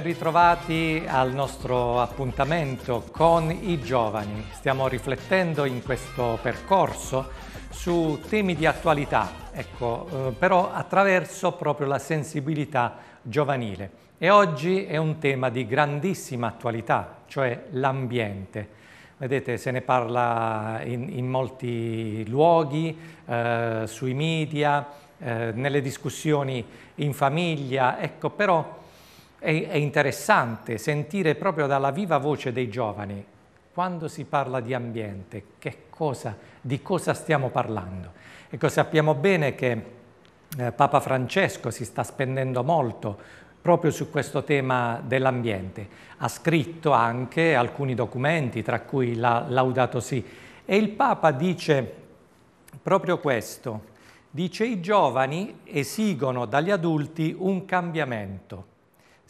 ben ritrovati al nostro appuntamento con i giovani. Stiamo riflettendo in questo percorso su temi di attualità, ecco, eh, però attraverso proprio la sensibilità giovanile. E oggi è un tema di grandissima attualità, cioè l'ambiente. Vedete, se ne parla in, in molti luoghi, eh, sui media, eh, nelle discussioni in famiglia, ecco, però è, interessante sentire proprio dalla viva voce dei giovani quando si parla di ambiente, cosa, di cosa stiamo parlando. Ecco, sappiamo bene che eh, Papa Francesco si sta spendendo molto proprio su questo tema dell'ambiente. Ha scritto anche alcuni documenti, tra cui la Laudato sì. E il Papa dice proprio questo, dice i giovani esigono dagli adulti un cambiamento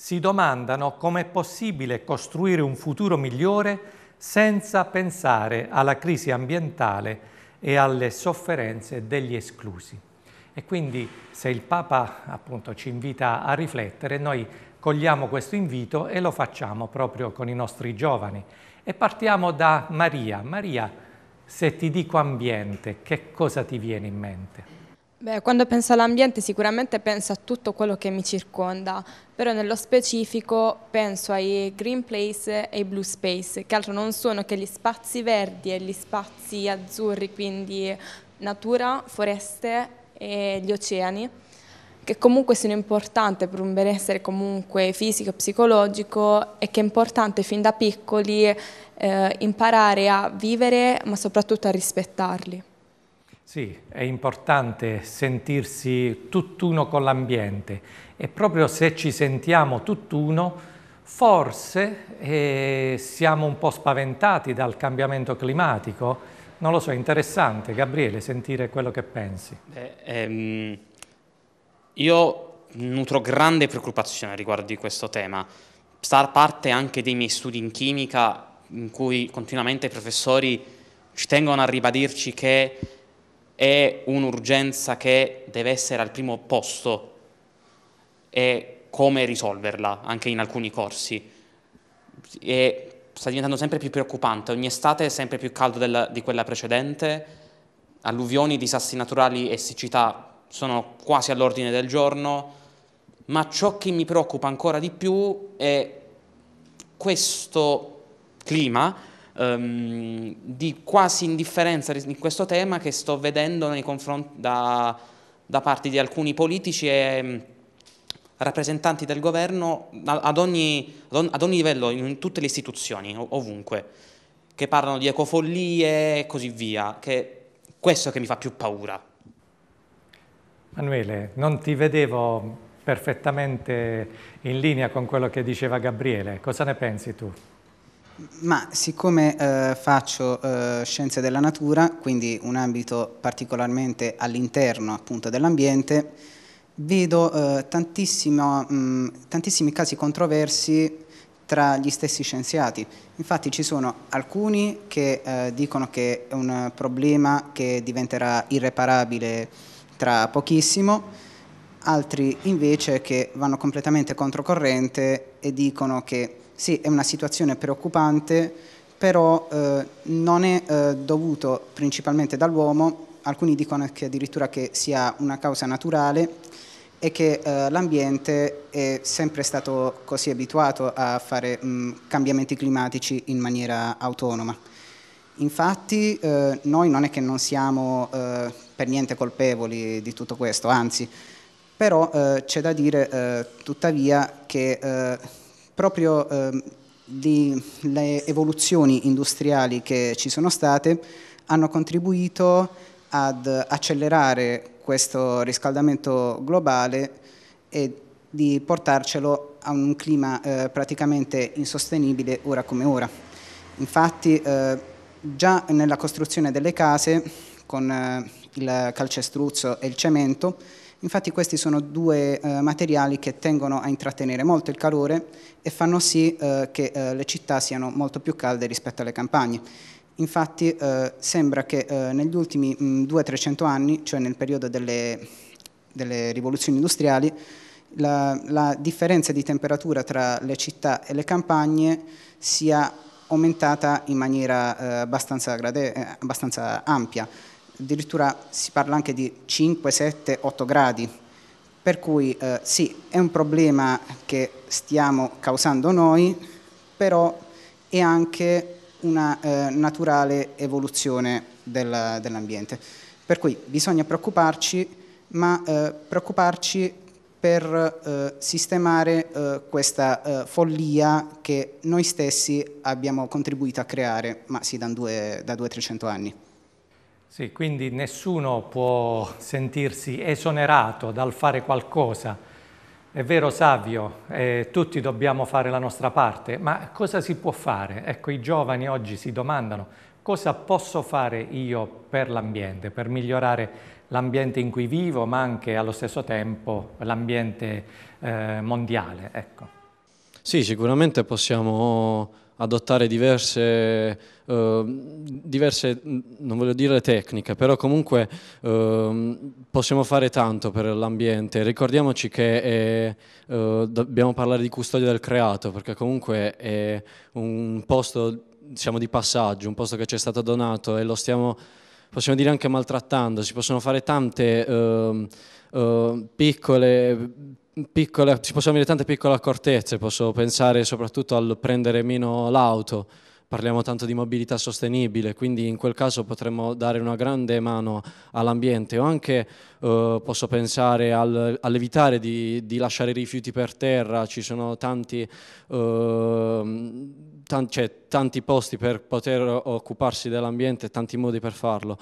si domandano come è possibile costruire un futuro migliore senza pensare alla crisi ambientale e alle sofferenze degli esclusi. E quindi se il Papa appunto, ci invita a riflettere, noi cogliamo questo invito e lo facciamo proprio con i nostri giovani. E partiamo da Maria. Maria, se ti dico ambiente, che cosa ti viene in mente? Beh, quando penso all'ambiente sicuramente penso a tutto quello che mi circonda, però nello specifico penso ai green place e ai blue space, che altro non sono che gli spazi verdi e gli spazi azzurri, quindi natura, foreste e gli oceani, che comunque sono importanti per un benessere comunque fisico e psicologico e che è importante fin da piccoli eh, imparare a vivere ma soprattutto a rispettarli. Sì, è importante sentirsi tutt'uno con l'ambiente e proprio se ci sentiamo tutt'uno forse eh, siamo un po' spaventati dal cambiamento climatico. Non lo so, è interessante, Gabriele, sentire quello che pensi. Beh, ehm, io nutro grande preoccupazione riguardo a questo tema. Sta parte anche dei miei studi in chimica in cui continuamente i professori ci tengono a ribadirci che è un'urgenza che deve essere al primo posto e come risolverla anche in alcuni corsi. E sta diventando sempre più preoccupante, ogni estate è sempre più caldo della, di quella precedente, alluvioni, disastri naturali e siccità sono quasi all'ordine del giorno, ma ciò che mi preoccupa ancora di più è questo clima um, di quasi indifferenza in questo tema che sto vedendo nei confronti da, da parte di alcuni politici e ehm, rappresentanti del governo ad ogni, ad ogni, livello, in tutte le istituzioni, ovunque, che parlano di ecofollie e così via, che questo che mi fa più paura. Emanuele, non ti vedevo perfettamente in linea con quello che diceva Gabriele, cosa ne pensi tu? Ma siccome eh, faccio eh, scienze della natura, quindi un ambito particolarmente all'interno appunto dell'ambiente, vedo eh, mh, mm, tantissimi casi controversi tra gli stessi scienziati. Infatti ci sono alcuni che eh, dicono che è un problema che diventerà irreparabile tra pochissimo, altri invece che vanno completamente controcorrente e dicono che sì, è una situazione preoccupante, però eh, non è eh, dovuto principalmente dall'uomo, alcuni dicono che addirittura che sia una causa naturale e che eh, l'ambiente è sempre stato così abituato a fare mh, mm, cambiamenti climatici in maniera autonoma. Infatti eh, noi non è che non siamo eh, per niente colpevoli di tutto questo, anzi, però eh, c'è da dire tuttavia che proprio ehm, le evoluzioni industriali che ci sono state hanno contribuito ad accelerare questo riscaldamento globale e di portarcelo a un clima eh, praticamente insostenibile ora come ora. Infatti eh, già nella costruzione delle case con eh, il calcestruzzo e il cemento Infatti questi sono due eh, materiali che tengono a intrattenere molto il calore e fanno sì eh, che eh, le città siano molto più calde rispetto alle campagne. Infatti eh, sembra che eh, negli ultimi 200-300 mm, anni, cioè nel periodo delle, delle rivoluzioni industriali, la, la differenza di temperatura tra le città e le campagne sia aumentata in maniera eh, abbastanza, grade, eh, abbastanza, ampia addirittura si parla anche di 5, 7, 8 gradi, per cui eh, sì, è un problema che stiamo causando noi, però è anche una eh, naturale evoluzione del, dell'ambiente. Per cui bisogna preoccuparci, ma eh, preoccuparci per eh, sistemare eh, questa eh, follia che noi stessi abbiamo contribuito a creare, ma sì, da 200-300 anni. Sì, quindi nessuno può sentirsi esonerato dal fare qualcosa. È vero Savio, eh, tutti dobbiamo fare la nostra parte, ma cosa si può fare? Ecco, i giovani oggi si domandano cosa posso fare io per l'ambiente, per migliorare l'ambiente in cui vivo, ma anche allo stesso tempo l'ambiente eh, mondiale. Ecco. Sì, sicuramente possiamo adottare diverse, eh, diverse, mm, non voglio dire tecniche, però comunque eh, possiamo fare tanto per l'ambiente. Ricordiamoci che è, eh, dobbiamo parlare di custodia del creato, perché comunque è un posto siamo di passaggio, un posto che ci è stato donato e lo stiamo, possiamo dire anche maltrattando, si possono fare tante ehm, eh, piccole piccole, ci possono venire tante piccole accortezze, posso pensare soprattutto al prendere meno l'auto, parliamo tanto di mobilità sostenibile, quindi in quel caso potremmo dare una grande mano all'ambiente o anche eh, posso pensare al, all'evitare di, di, lasciare rifiuti per terra, ci sono tanti, eh, tanti, cioè, tanti posti per poter occuparsi dell'ambiente, tanti modi per farlo.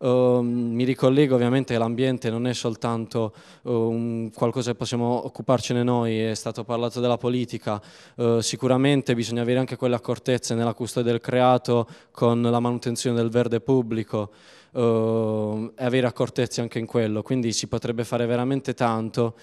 Ehm, mi ricollego ovviamente che l'ambiente non è soltanto um, qualcosa che possiamo occuparcene noi, è stato parlato della politica, uh, sicuramente bisogna avere anche quelle accortezze nella custodia del creato con la manutenzione del verde pubblico uh, e avere accortezze anche in quello, quindi si potrebbe fare veramente tanto,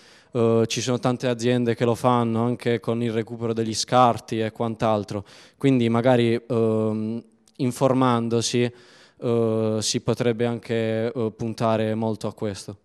ci sono tante aziende che lo fanno anche con il recupero degli scarti e quant'altro, quindi magari ehm, informandosi eh, si potrebbe anche eh, puntare molto a questo.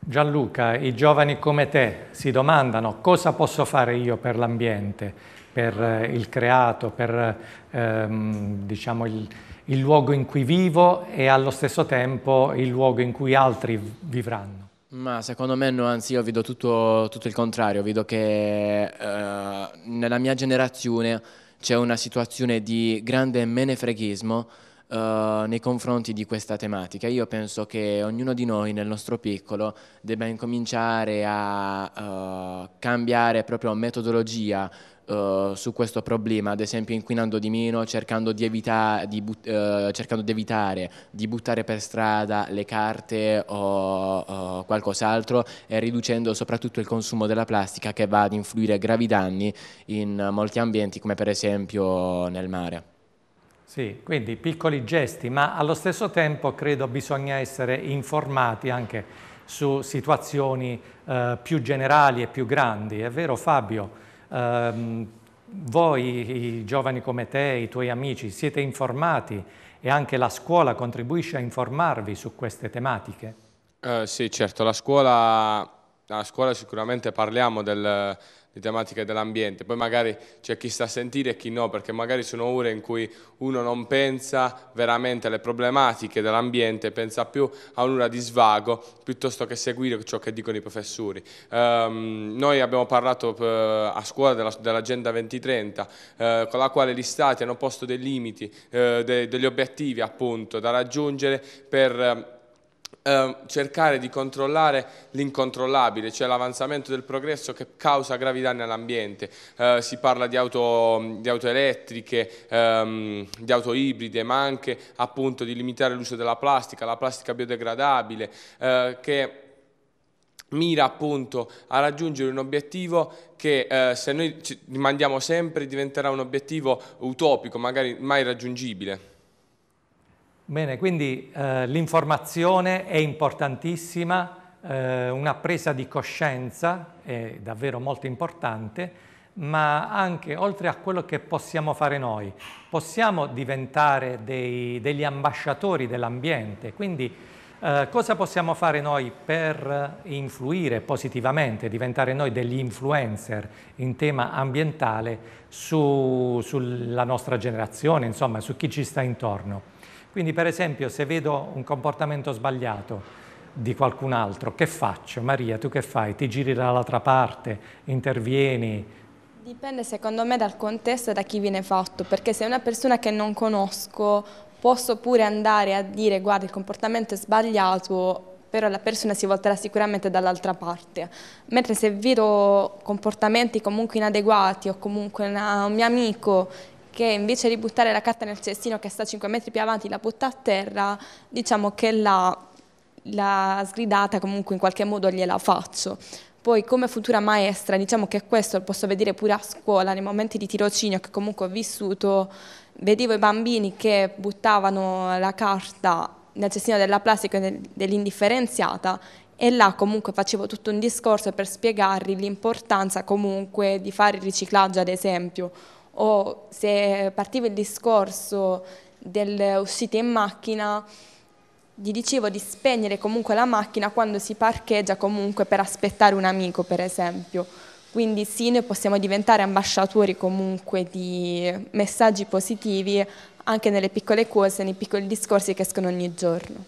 Gianluca, i giovani come te si domandano cosa posso fare io per l'ambiente, per eh, il creato, per ehm, diciamo il, il luogo in cui vivo e allo stesso tempo il luogo in cui altri vivranno. Ma secondo me no, anzi io vedo tutto, tutto il contrario, vedo che eh, nella mia generazione c'è una situazione di grande menefreghismo eh, nei confronti di questa tematica. Io penso che ognuno di noi nel nostro piccolo debba incominciare a eh, cambiare proprio metodologia Uh, su questo problema, ad esempio inquinando di meno, cercando di, evita di uh, cercando di evitare di buttare per strada le carte o, o qualcos'altro e riducendo soprattutto il consumo della plastica che va ad influire gravi danni in molti ambienti come per esempio nel mare. Sì, quindi piccoli gesti, ma allo stesso tempo credo bisogna essere informati anche su situazioni eh, più generali e più grandi. È vero Fabio, ehm, voi, i giovani come te, i tuoi amici, siete informati e anche la scuola contribuisce a informarvi su queste tematiche? Eh, sì, certo, la scuola, la scuola sicuramente parliamo del, di tematiche dell'ambiente. Poi magari c'è chi sta a sentire e chi no, perché magari sono ore in cui uno non pensa veramente alle problematiche dell'ambiente, pensa più a un'ora di svago piuttosto che seguire ciò che dicono i professori. Um, noi abbiamo parlato eh, a scuola dell'Agenda 2030, eh, con la quale gli Stati hanno posto dei limiti, eh, dei, degli obiettivi appunto da raggiungere per eh, cercare di controllare l'incontrollabile, cioè l'avanzamento del progresso che causa gravi danni all'ambiente. Eh, si parla di auto, di auto elettriche, ehm, di auto ibride, ma anche appunto di limitare l'uso della plastica, la plastica biodegradabile, eh, che mira appunto a raggiungere un obiettivo che eh, se noi ci rimandiamo sempre diventerà un obiettivo utopico, magari mai raggiungibile. Bene, quindi eh, l'informazione è importantissima, eh, una presa di coscienza è davvero molto importante, ma anche oltre a quello che possiamo fare noi, possiamo diventare dei, degli ambasciatori dell'ambiente, quindi eh, cosa possiamo fare noi per influire positivamente, diventare noi degli influencer in tema ambientale su, sulla nostra generazione, insomma su chi ci sta intorno? Quindi per esempio se vedo un comportamento sbagliato di qualcun altro, che faccio? Maria, tu che fai? Ti giri dall'altra parte, intervieni? Dipende secondo me dal contesto e da chi viene fatto, perché se è una persona che non conosco posso pure andare a dire guarda il comportamento è sbagliato, però la persona si volterà sicuramente dall'altra parte. Mentre se vedo comportamenti comunque inadeguati o comunque una, un mio amico che invece di buttare la carta nel cestino che sta 5 metri più avanti la butta a terra, diciamo che la, la sgridata comunque in qualche modo gliela faccio. Poi come futura maestra, diciamo che questo lo posso vedere pure a scuola, nei momenti di tirocinio che comunque ho vissuto, vedevo i bambini che buttavano la carta nel cestino della plastica e dell'indifferenziata e là comunque facevo tutto un discorso per spiegargli l'importanza comunque di fare il riciclaggio ad esempio o se partiva il discorso dell'uscita in macchina, gli dicevo di spegnere comunque la macchina quando si parcheggia comunque per aspettare un amico per esempio. Quindi sì, noi possiamo diventare ambasciatori comunque di messaggi positivi anche nelle piccole cose, nei piccoli discorsi che escono ogni giorno.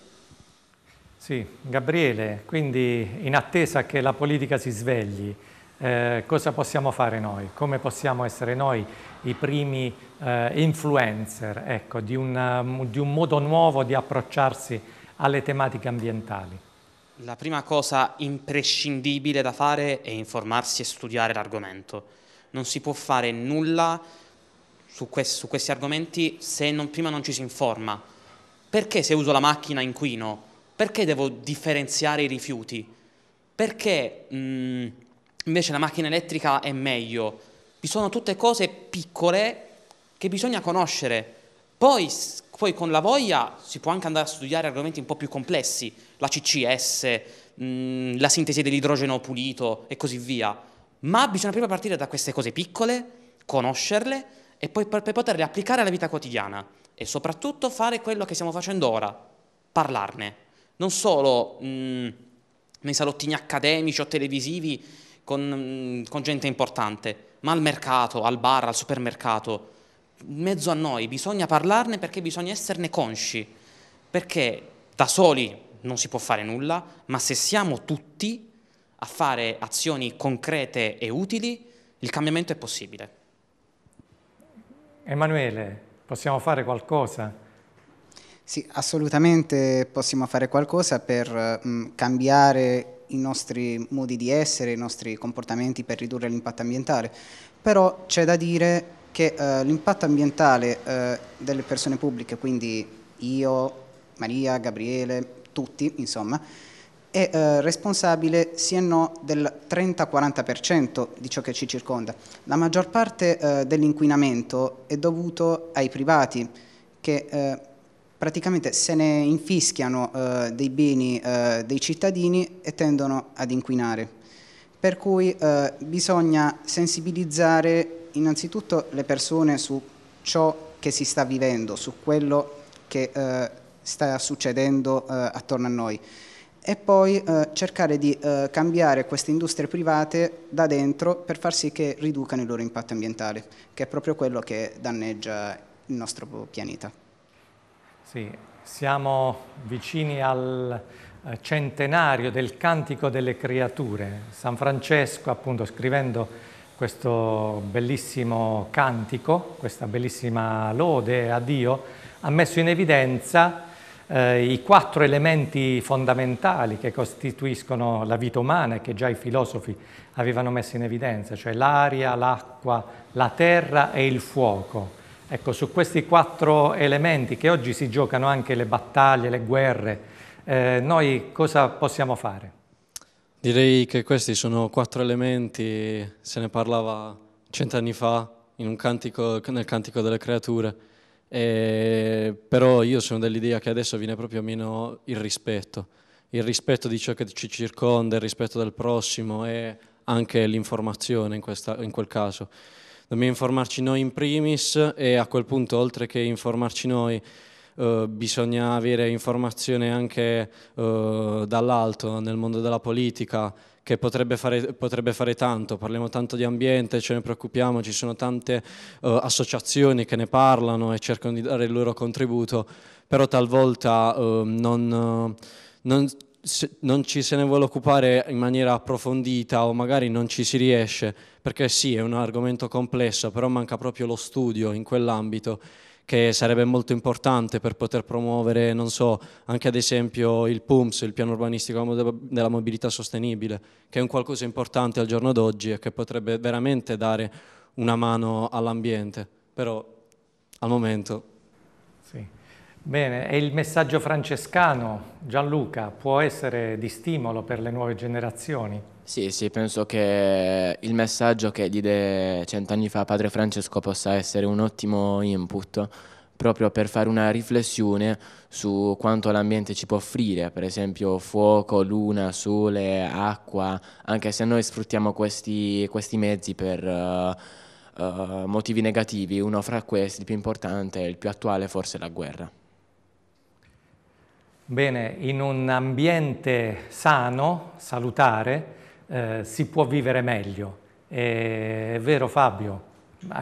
Sì, Gabriele, quindi in attesa che la politica si svegli, eh, cosa possiamo fare noi, come possiamo essere noi i primi eh, influencer ecco, di, un, um, di un modo nuovo di approcciarsi alle tematiche ambientali. La prima cosa imprescindibile da fare è informarsi e studiare l'argomento. Non si può fare nulla su, quest su questi argomenti se non, prima non ci si informa. Perché se uso la macchina inquino? Perché devo differenziare i rifiuti? Perché mh, mm, invece la macchina elettrica è meglio. Vi sono tutte cose piccole che bisogna conoscere. Poi, poi, con la voglia si può anche andare a studiare argomenti un po' più complessi, la CCS, mh, mm, la sintesi dell'idrogeno pulito e così via. Ma bisogna prima partire da queste cose piccole, conoscerle e poi per, per poterle applicare alla vita quotidiana e soprattutto fare quello che stiamo facendo ora, parlarne. Non solo mh, mm, nei salottini accademici o televisivi con, mm, con gente importante, ma al mercato, al bar, al supermercato, in mezzo a noi, bisogna parlarne perché bisogna esserne consci, perché da soli non si può fare nulla, ma se siamo tutti a fare azioni concrete e utili, il cambiamento è possibile. Emanuele, possiamo fare qualcosa? Sì, assolutamente possiamo fare qualcosa per mh, mm, cambiare i nostri modi di essere, i nostri comportamenti per ridurre l'impatto ambientale, però c'è da dire che eh, l'impatto ambientale eh, delle persone pubbliche, quindi io, Maria, Gabriele, tutti insomma, è eh, responsabile sì e no del 30-40% di ciò che ci circonda. La maggior parte eh, dell'inquinamento è dovuto ai privati che eh, praticamente se ne infischiano eh, dei beni eh, dei cittadini e tendono ad inquinare. Per cui eh, bisogna sensibilizzare innanzitutto le persone su ciò che si sta vivendo, su quello che eh, sta succedendo eh, attorno a noi e poi eh, cercare di cambiare queste industrie private da dentro per far sì che riducano il loro impatto ambientale, che è proprio quello che danneggia il nostro pianeta. Sì, siamo vicini al eh, centenario del Cantico delle Creature. San Francesco, appunto, scrivendo questo bellissimo cantico, questa bellissima lode a Dio, ha messo in evidenza eh, i quattro elementi fondamentali che costituiscono la vita umana e che già i filosofi avevano messo in evidenza, cioè l'aria, l'acqua, la terra e il fuoco. Ecco, su questi quattro elementi che oggi si giocano anche le battaglie, le guerre, eh, noi cosa possiamo fare? Direi che questi sono quattro elementi, se ne parlava cent'anni fa cantico, nel Cantico delle Creature, e, però io sono dell'idea che adesso viene proprio meno il rispetto, il rispetto di ciò che ci circonda, il rispetto del prossimo e anche l'informazione in, in quel caso. Dobbiamo informarci noi in primis e a quel punto oltre che informarci noi eh, bisogna avere informazione anche eh, dall'alto nel mondo della politica che potrebbe fare, potrebbe fare, tanto, parliamo tanto di ambiente, ce ne preoccupiamo, ci sono tante eh, associazioni che ne parlano e cercano di dare il loro contributo, però talvolta ehm, non, non non ci se ne vuole occupare in maniera approfondita o magari non ci si riesce, perché sì, è un argomento complesso, però manca proprio lo studio in quell'ambito che sarebbe molto importante per poter promuovere, non so, anche ad esempio il PUMS, il piano urbanistico della mobilità sostenibile, che è un qualcosa importante al giorno d'oggi e che potrebbe veramente dare una mano all'ambiente, però al momento Bene, e il messaggio francescano, Gianluca, può essere di stimolo per le nuove generazioni? Sì, sì, penso che il messaggio che diede cent'anni fa Padre Francesco possa essere un ottimo input proprio per fare una riflessione su quanto l'ambiente ci può offrire, per esempio fuoco, luna, sole, acqua, anche se noi sfruttiamo questi, questi mezzi per... Uh, Uh, motivi negativi, uno fra questi, il più importante e il più attuale, forse la guerra. Bene, in un ambiente sano, salutare, eh, si può vivere meglio. E, è vero Fabio,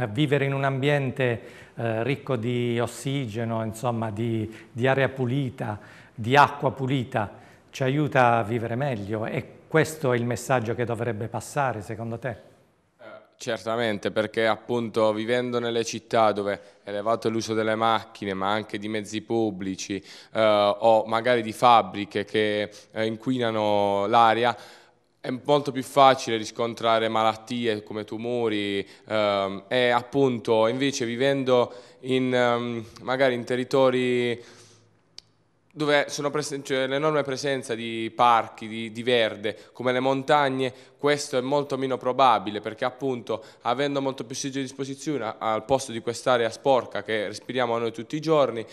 vivere in un ambiente eh, ricco di ossigeno, insomma, di, di aria pulita, di acqua pulita, ci aiuta a vivere meglio e questo è il messaggio che dovrebbe passare secondo te? Certamente, perché appunto vivendo nelle città dove è elevato l'uso delle macchine, ma anche di mezzi pubblici eh, o magari di fabbriche che eh, inquinano l'aria, è molto più facile riscontrare malattie come tumori eh, e appunto invece vivendo in, ehm, magari in territori dove sono presen- c'è cioè, l'enorme presenza di parchi, di, di, verde, come le montagne, questo è molto meno probabile perché appunto avendo molto più sigillo a disposizione al posto di quest'area sporca che respiriamo noi tutti i giorni,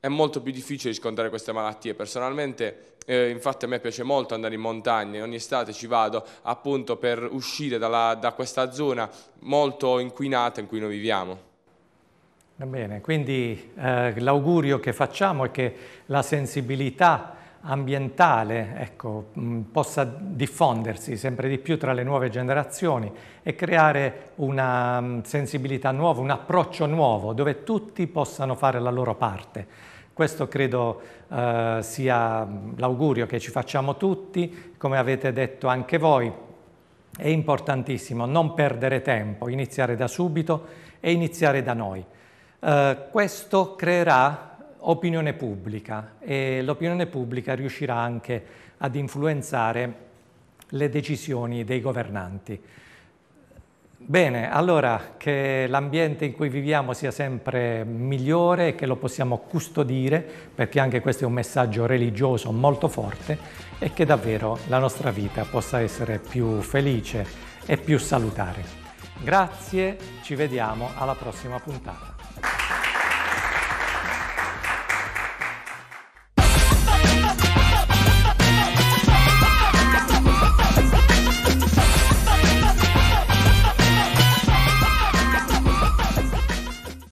è molto più difficile riscontrare queste malattie. Personalmente, eh, infatti, a me piace molto andare in montagna, ogni estate ci vado appunto per uscire dalla, da questa zona molto inquinata in cui noi viviamo. Bene, quindi eh, l'augurio che facciamo è che la sensibilità ambientale ecco, mh, mm, possa diffondersi sempre di più tra le nuove generazioni e creare una mh, mm, sensibilità nuova, un approccio nuovo dove tutti possano fare la loro parte. Questo credo eh, sia mm, l'augurio che ci facciamo tutti, come avete detto anche voi, è importantissimo non perdere tempo, iniziare da subito e iniziare da noi. Eh, questo creerà opinione pubblica e l'opinione pubblica riuscirà anche ad influenzare le decisioni dei governanti. Bene, allora che l'ambiente in cui viviamo sia sempre migliore e che lo possiamo custodire, perché anche questo è un messaggio religioso molto forte, e che davvero la nostra vita possa essere più felice e più salutare. Grazie, ci vediamo alla prossima puntata.